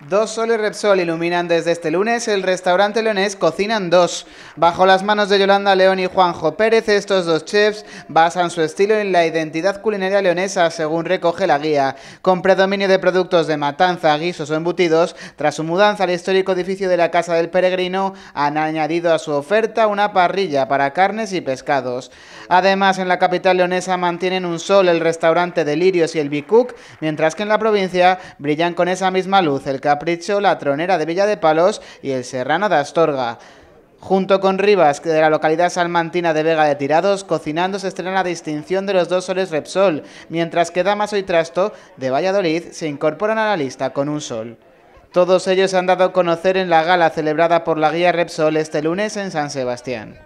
Dos y Repsol iluminan desde este lunes el restaurante leonés Cocinan Dos. Bajo las manos de Yolanda León y Juanjo Pérez, estos dos chefs basan su estilo en la identidad culinaria leonesa, según recoge la guía. Con predominio de productos de matanza, guisos o embutidos, tras su mudanza al histórico edificio de la Casa del Peregrino, han añadido a su oferta una parrilla para carnes y pescados. Además, en la capital leonesa mantienen un sol el restaurante Delirios y el Bicook, mientras que en la provincia brillan con esa misma luz el Capricho, La Tronera de Villa de Palos y El Serrano de Astorga. Junto con Rivas, de la localidad salmantina de Vega de Tirados, cocinando se estrena la distinción de los dos soles Repsol, mientras que Damaso y Trasto, de Valladolid, se incorporan a la lista con un sol. Todos ellos se han dado a conocer en la gala celebrada por la guía Repsol este lunes en San Sebastián.